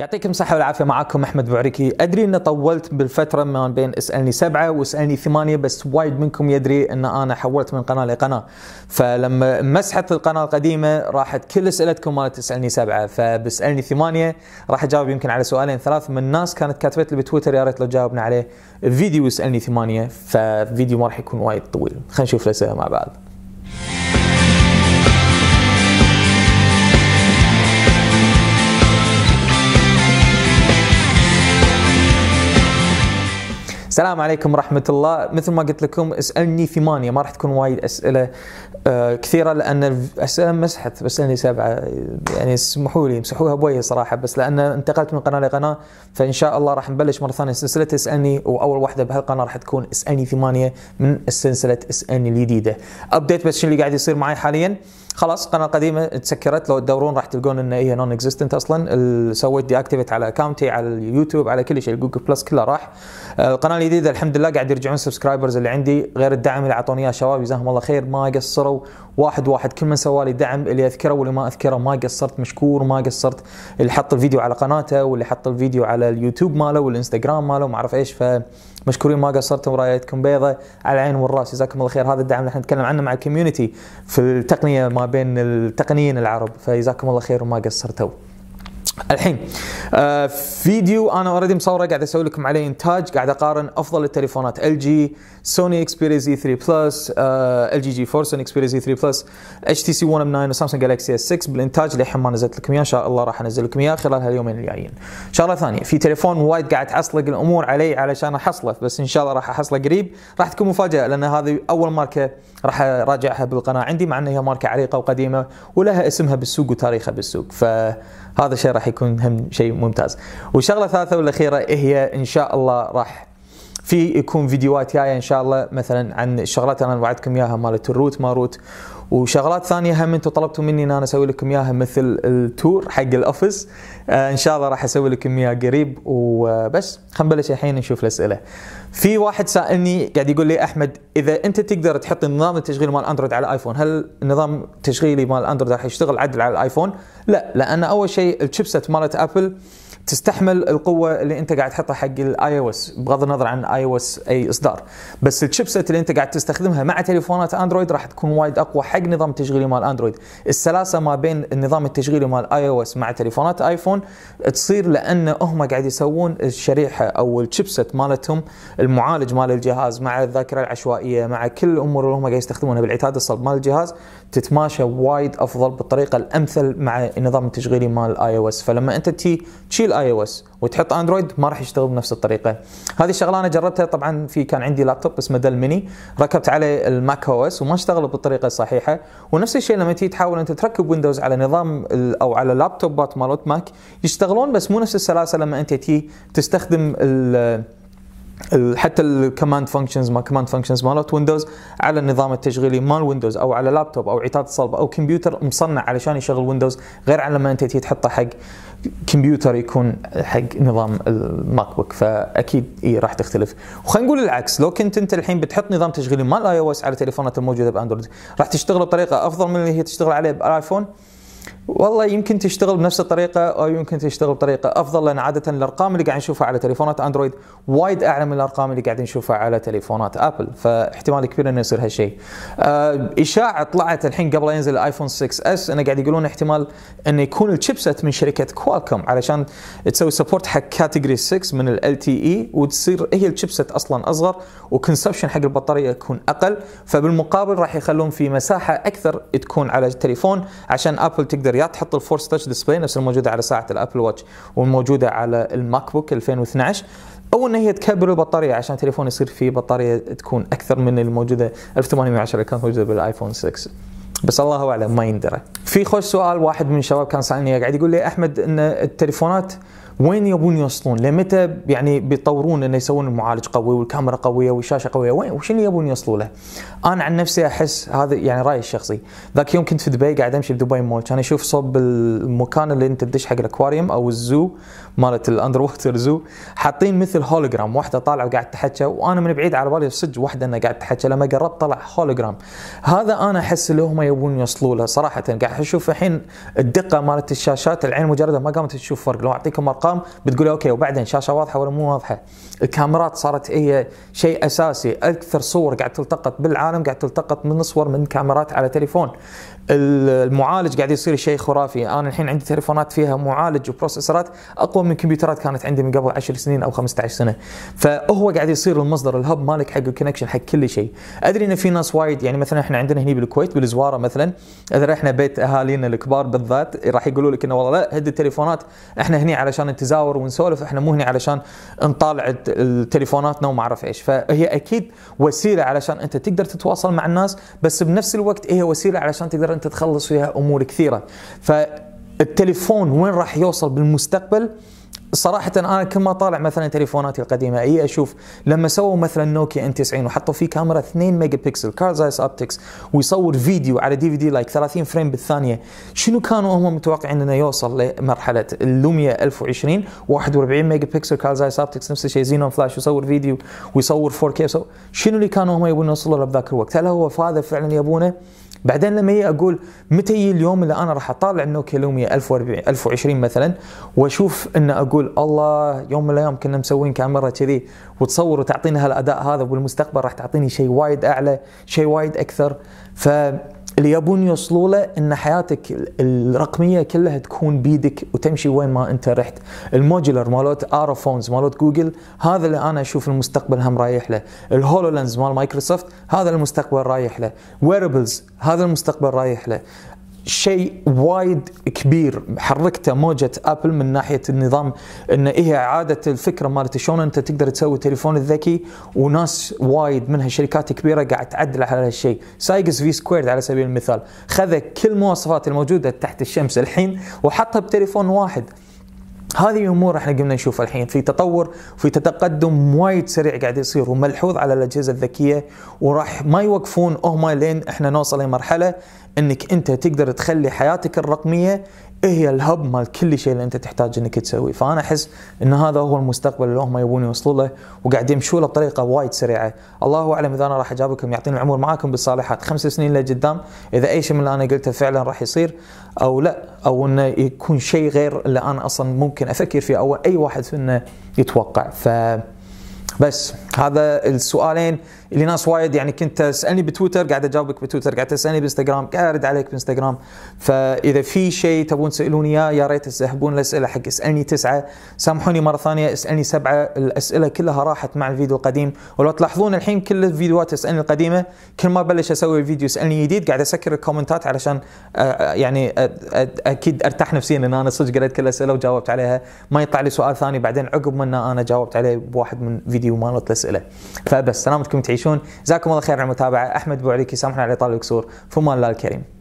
يعطيكم الصحة والعافية معاكم أحمد بوعريكي أدري أن طولت بالفترة ما بين اسألني سبعة واسألني ثمانية بس وايد منكم يدري أن أنا حولت من قناة لقناة فلما مسحت القناة القديمة راحت كل أسئلتكم مالت اسألني سبعة فبسألني ثمانية راح أجاوب يمكن على سؤالين ثلاث من الناس كانت كاتبت لي بتويتر يا ريت لو جاوبنا عليه فيديو اسألني ثمانية ففيديو ما راح يكون وايد طويل خلينا نشوف الأسئلة مع بعض السلام عليكم ورحمه الله مثل ما قلت لكم اسالني ثمانيه ما راح تكون وايد اسئله آه، كثيره لان الاسئله مسحت بس أني سبعه يعني اسمحوا لي امسحوها بوجهي صراحه بس لان انتقلت من قناه لقناه فان شاء الله راح نبلش مره ثانيه سلسله اسالني واول واحده بهالقناه راح تكون اسالني ثمانيه من سلسله اسالني الجديده ابديت بس شنو اللي قاعد يصير معي حاليا خلاص القناه القديمه تسكرت لو تدورون راح تلقون ان هي نون اكزيستنت اصلا سويت دي اكتيفيت على اكونتي على اليوتيوب على كل شيء جوجل بلس كله راح آه، القناه الجديده الحمد لله قاعد يرجعون سبسكرايبرز اللي عندي غير الدعم اللي اعطوني اياه الشباب جزاهم الله خير ما قصروا واحد واحد كل من سوالي دعم اللي اذكره واللي ما اذكره ما قصرت مشكور ما قصرت اللي حط الفيديو على قناته واللي حط الفيديو على اليوتيوب ماله والانستغرام ماله وما اعرف ايش فمشكورين ما قصرتم رايتكم بيضه على العين والراس جزاكم الله خير هذا الدعم اللي احنا نتكلم عنه مع الكوميونتي في التقنيه ما بين التقنيين العرب فجزاكم الله خير وما قصرتوا الحين آه فيديو انا اوريدي مصوره قاعد اسوي لكم عليه انتاج قاعد اقارن افضل التليفونات ال جي سوني اكسبيريا اي 3 بلس ال جي جي 4 سوني اكسبيريا اي 3 بلس اتش تي سي 1 ام 9 وسامسونج جالكسي اس 6 بالانتاج الحين ما نزلت لكم اياه ان شاء الله راح انزل لكم اياه خلال هاليومين الجايين. شغله ثانيه في تليفون وايد قاعد اعصلق الامور علي علشان احصله بس ان شاء الله راح احصله قريب راح تكون مفاجاه لان هذه اول ماركه راح اراجعها بالقناه عندي مع انها هي ماركه عريقه وقديمه ولها اسمها بالسوق وتاريخها بالسوق ف هذا الشيء راح يكون هم شيء ممتاز والشغله الثالثه والاخيره هي ان شاء الله راح في يكون فيديوهات جايه ان شاء الله مثلا عن الشغلات انا وعدتكم اياها مالت الروت ماروت وشغلات ثانيه هم انتم طلبتوا مني ان انا اسوي لكم اياها مثل التور حق الاوفيس آه، ان شاء الله راح اسوي لكم اياها قريب وبس خلينا نبلش الحين نشوف الاسئله. في واحد سالني قاعد يقول لي احمد اذا انت تقدر تحط نظام التشغيل مال اندرويد على الايفون هل نظام تشغيلي مال اندرويد راح يشتغل عدل على الايفون؟ لا لان اول شيء الشيبسيت مالت ابل تستحمل القوه اللي انت قاعد تحطها حق الاي او اس بغض النظر عن اي او اس اي اصدار بس الشيبسيت اللي انت قاعد تستخدمها مع تليفونات اندرويد راح تكون وايد اقوى حق نظام تشغيلي مال اندرويد السلاسه ما بين النظام التشغيلي مال اي او اس مع تليفونات ايفون تصير لان هم قاعد يسوون الشريحه او الشيبسيت مالتهم المعالج مال الجهاز مع الذاكره العشوائيه مع كل الامور اللي هم قاعد يستخدمونها بالعتاد الصلب مال الجهاز تتماشى وايد افضل بالطريقه الامثل مع النظام التشغيلي مال اي او اس فلما انت تي تشيل اي او اس وتحط اندرويد ما راح يشتغل بنفس الطريقه هذه الشغله انا جربتها طبعا في كان عندي لابتوب اسمه دل ميني ركبت عليه الماك او اس وما اشتغل بالطريقه الصحيحه ونفس الشيء لما تيجي تحاول انت تركب ويندوز على نظام او على لابتوبات مالت ماك يشتغلون بس مو نفس السلاسه لما انت تي تستخدم حتى الكماند فانكشنز ما كماند فانكشنز مالت ويندوز على النظام التشغيلي مال ويندوز او على لابتوب او عتاد صلب او كمبيوتر مصنع علشان يشغل ويندوز غير على ما انت تجي تحطه حق كمبيوتر يكون حق نظام الماك بوك فاكيد اي راح تختلف وخلينا نقول العكس لو كنت انت الحين بتحط نظام تشغيلي مال اي او اس على التليفونات الموجوده باندرويد راح تشتغل بطريقه افضل من اللي هي تشتغل عليه بالايفون والله يمكن تشتغل بنفس الطريقه او يمكن تشتغل بطريقه افضل لان عاده الارقام اللي قاعد نشوفها على تليفونات اندرويد وايد اعلى من الارقام اللي قاعد نشوفها على تليفونات ابل فاحتمال كبير انه يصير هالشيء. آه اشاعه طلعت الحين قبل ينزل الايفون 6 اس انه قاعد يقولون احتمال انه يكون الشيبسيت من شركه كوالكم علشان تسوي سبورت حق كاتيجوري 6 من ال تي اي e وتصير هي الشيبسيت اصلا اصغر وكونسبشن حق البطاريه يكون اقل فبالمقابل راح يخلون في مساحه اكثر تكون على التليفون عشان ابل تقدر يا تحط الفورس تاتش ديسبلاي نفس الموجوده على ساعه الابل واتش والموجوده على الماك بوك 2012 او ان هي تكبر البطاريه عشان تليفون يصير فيه بطاريه تكون اكثر من الموجوده 1810 اللي كانت موجوده بالايفون 6 بس الله اعلم ما يندرى. في خوش سؤال واحد من الشباب كان سالني قاعد يقول لي احمد ان التليفونات وين يبون يوصلون؟ لمتى يعني بيطورون انه يسوون المعالج قوي والكاميرا قويه والشاشه قويه، وين وشنو يبون يوصلوا له؟ انا عن نفسي احس هذا يعني رايي الشخصي، ذاك يوم كنت في دبي قاعد امشي بدبي مول، كان اشوف صوب المكان اللي انت تدش حق الاكواريوم او الزو مالت الاندر ووتر زو، حاطين مثل هولوجرام، واحده طالعه وقاعد تحكى وانا من بعيد على بالي صدق واحده انها قاعد تحكى، لما قربت طلع هولوجرام. هذا انا احس اللي هم يبون يوصلوا له صراحه، قاعد اشوف الحين الدقه مالت الشاشات العين مجرده ما قامت تشوف فرق، لو اعطيكم ارقام الارقام بتقول اوكي وبعدين شاشه واضحه ولا مو واضحه الكاميرات صارت هي شيء اساسي اكثر صور قاعد تلتقط بالعالم قاعد تلتقط من صور من كاميرات على تليفون المعالج قاعد يصير شيء خرافي انا الحين عندي تليفونات فيها معالج وبروسيسرات اقوى من كمبيوترات كانت عندي من قبل 10 سنين او 15 سنه فهو قاعد يصير المصدر الهب مالك حق الكونكشن حق كل شيء ادري ان في ناس وايد يعني مثلا احنا عندنا هنا بالكويت بالزواره مثلا اذا رحنا بيت اهالينا الكبار بالذات راح يقولوا لك انه والله لا هد التليفونات احنا هنا علشان تزاور ونسولف احنا مو هنا علشان نطالع تليفوناتنا وما اعرف ايش فهي اكيد وسيله علشان انت تقدر تتواصل مع الناس بس بنفس الوقت هي وسيله علشان تقدر انت تخلص فيها امور كثيره فالتليفون وين راح يوصل بالمستقبل صراحة أنا كل ما طالع مثلا تليفوناتي القديمة أي أشوف لما سووا مثلا نوكيا ان 90 وحطوا فيه كاميرا 2 ميجا بكسل كارزايس أبتكس ويصور فيديو على دي في دي لايك 30 فريم بالثانية شنو كانوا هم متوقعين أنه يوصل لمرحلة اللوميا 1020 41 ميجا بكسل كارزايس أبتكس نفس الشيء زينون فلاش يصور فيديو ويصور 4K شنو اللي كانوا هم يبون يوصلوا له بذاك الوقت هل هو هذا فعلا يبونه؟ بعدين لما اجي اقول متى يجي اليوم اللي انا راح اطالع النوكيا لوميا 1040 1020 مثلا واشوف انه اقول تقول الله يوم من الايام كنا مسوين كاميرا كذي وتصور وتعطيني هالاداء هذا وبالمستقبل راح تعطيني شيء وايد اعلى شيء وايد اكثر فاللي يبون يوصلوا له ان حياتك الرقميه كلها تكون بيدك وتمشي وين ما انت رحت الموديلر مالوت ارافونز مالوت جوجل هذا اللي انا اشوف المستقبل هم رايح له الهولولنز مال مايكروسوفت هذا المستقبل رايح له ويربلز هذا المستقبل رايح له شيء وايد كبير حركته موجه ابل من ناحيه النظام ان هي اعاده إيه الفكره مالت شلون انت تقدر تسوي تليفون الذكي وناس وايد منها شركات كبيره قاعد تعدل على هالشيء، سايجس في سكويرد على سبيل المثال خذ كل المواصفات الموجوده تحت الشمس الحين وحطها بتليفون واحد. هذه امور احنا قمنا نشوفها الحين في تطور في تقدم وايد سريع قاعد يصير وملحوظ على الاجهزه الذكيه وراح ما يوقفون هم لين احنا نوصل لمرحله انك انت تقدر تخلي حياتك الرقميه هي الهب مال كل شيء اللي انت تحتاج انك تسويه، فانا احس ان هذا هو المستقبل اللي هم يبون يوصلوا له وقاعد يمشوا له بطريقه وايد سريعه، الله اعلم اذا انا راح اجاوبكم يعطيني العمر معاكم بالصالحات خمس سنين لقدام اذا اي شيء من اللي انا قلته فعلا راح يصير او لا او انه يكون شيء غير اللي انا اصلا ممكن افكر فيه او اي واحد فينا يتوقع ف بس هذا السؤالين اللي ناس وايد يعني كنت تسالني بتويتر قاعد اجاوبك بتويتر قاعد تسالني بانستغرام قاعد ارد عليك بانستغرام فاذا في شيء تبون تسالوني اياه يا ريت تسحبون الاسئله حق اسالني تسعه سامحوني مره ثانيه اسالني سبعه الاسئله كلها راحت مع الفيديو القديم ولو تلاحظون الحين كل الفيديوهات اسالني القديمه كل ما بلش اسوي فيديو اسالني جديد قاعد اسكر الكومنتات علشان آه، آه، يعني اكيد ارتاح نفسيا ان انا صدق قريت كل الاسئله وجاوبت عليها ما يطلع لي سؤال ثاني بعدين عقب ما انا جاوبت عليه بواحد من فيديو مالت الاسئله فبس سلامتكم تعيش تعيشون جزاكم الله خير على المتابعه احمد بوعليكي عليك يسامحنا على اطاله الكسور فمان الله الكريم